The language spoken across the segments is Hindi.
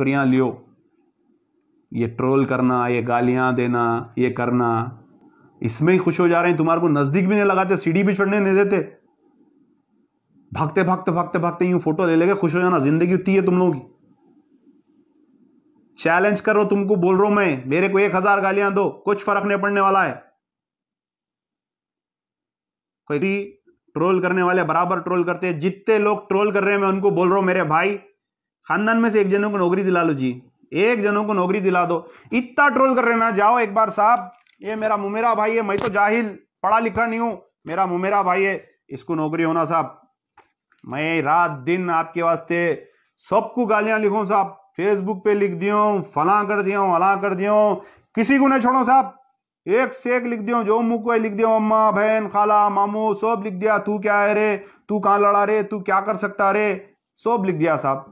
नौकरियां लियो ये ट्रोल करना ये गालियां देना ये करना इसमें ही खुश हो जा रहे हैं तुम्हारे को नज़दीक भी नहीं लगाते सीढ़ी भी चढ़ने नहीं देते भागते भागते भागते भागते यूं फोटो ले लेके खुश हो जाना जिंदगी उतनी है तुम लोगों की चैलेंज करो तुमको बोल रहा हूं मैं मेरे को एक हजार गालियां दो कुछ फर्क नहीं पड़ने वाला है कोई ट्रोल करने वाले बराबर ट्रोल करते हैं जितने लोग ट्रोल कर रहे हैं मैं उनको बोल रहा हूं मेरे भाई खानदान में से एक जनों को नौकरी दिला लो जी एक जनों को नौकरी दिला दो इतना ट्रोल कर रहे ना जाओ एक बार साहब ये मेरा मुमेरा भाई है मैं तो जाहिल पढ़ा लिखा नहीं हूं मेरा मुमेरा भाई है इसको नौकरी होना साहब मैं रात दिन आपके वास्ते सबको गालियां लिखो साहब फेसबुक पे लिख दियो फला कर दियो अला कर दियो किसी को नहीं छोड़ो साहब एक से एक लिख दियो जो मुको को लिख दियो अम्मा बहन खाला मामू सब लिख दिया तू क्या है रे तू कहा लड़ा रे तू क्या कर सकता रे सब लिख दिया साहब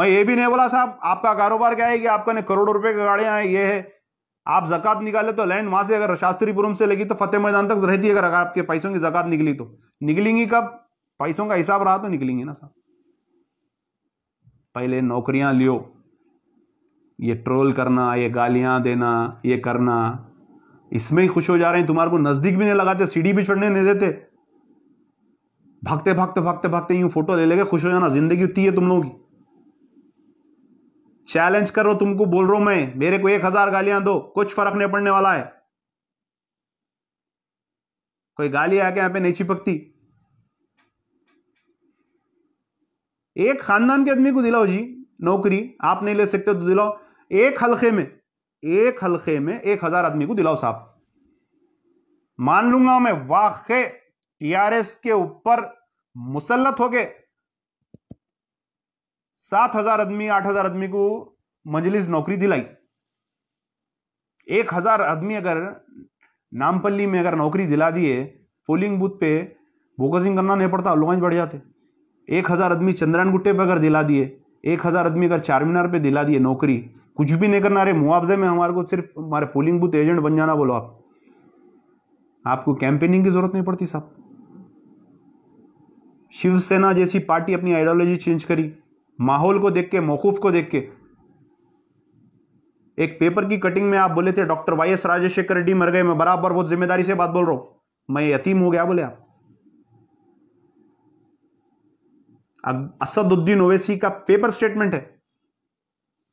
मैं ये भी नहीं बोला साहब आपका कारोबार क्या है कि आपका ने करोड़ों रुपए की गाड़ियां हैं ये है आप जक़ात निकाले तो लैंड वहां से अगर शास्त्रीपुरम से लगी तो फतेह मैदान तक रहती है अगर आपके पैसों की जक़ात निकली तो निकलेंगी कब पैसों का हिसाब रहा तो निकलेंगे ना साहब पहले नौकरियां लियो ये ट्रोल करना ये गालियां देना ये करना इसमें ही खुश हो जा रहे हैं तुम्हारे को नज़दीक भी नहीं लगाते सीढ़ी भी चढ़ने नहीं देते भागते भागते भागते भागते यूं फोटो ले लेके खुश हो जाना जिंदगी उतनी है तुम लोगों की चैलेंज करो तुमको बोल रहा हूं मैं मेरे को एक हजार गालियां दो कुछ फर्क नहीं पड़ने वाला है कोई गाली आके यहां पे नहीं चिपकती एक खानदान के आदमी को दिलाओ जी नौकरी आप नहीं ले सकते तो दिलाओ एक हल्के में एक हल्के में एक हजार आदमी को दिलाओ साहब मान लूंगा मैं वाक टीआरएस के ऊपर मुसलत हो गए सात हजार आदमी आठ हजार आदमी को मजलिस नौकरी दिलाई एक हजार आदमी अगर नामपल्ली में अगर नौकरी दिला दिए पोलिंग बूथ पे बोकसिंग करना नहीं पड़ता लोग बढ़ जाते एक हजार आदमी चंद्रायन गुट्टे पे अगर दिला दिए एक हजार आदमी अगर चार मीनार पे दिला दिए नौकरी कुछ भी नहीं करना अरे मुआवजे में हमारे को सिर्फ हमारे पोलिंग बूथ एजेंट बन जाना बोलो आप आपको कैंपेनिंग की जरूरत नहीं पड़ती साहब शिवसेना जैसी पार्टी अपनी आइडियोलॉजी चेंज करी माहौल को देख के मौकूफ को देख के एक पेपर की कटिंग में आप बोले थे doctor Y S Rajasekhar Reddy मर गए मैं बराबर बहुत जिम्मेदारी से बात बोल रहा हूं मैं यतीम हो गया बोले आप असदुद्दीन ओवैसी का पेपर स्टेटमेंट है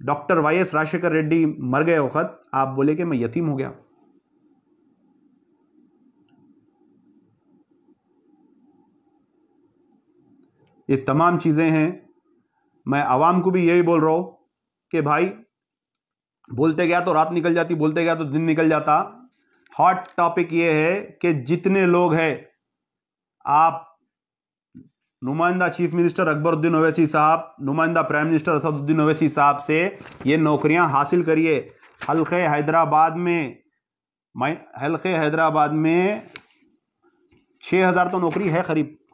doctor Y S Rajasekhar Reddy मर गए वक्त आप बोले कि मैं यतीम हो गया ये तमाम चीजें हैं मैं आवाम को भी यही बोल रहा हूं कि भाई बोलते गया तो रात निकल जाती बोलते गया तो दिन निकल जाता हॉट टॉपिक ये है कि जितने लोग हैं आप नुमाइंदा चीफ मिनिस्टर अकबरुद्दीन अवैसी साहब नुमाइंदा प्राइम मिनिस्टर असदुद्दीन अवैसी साहब से ये नौकरियां हासिल करिए हल्के हैदराबाद में हल्के हैदराबाद में छः हज़ार तो नौकरी है करीब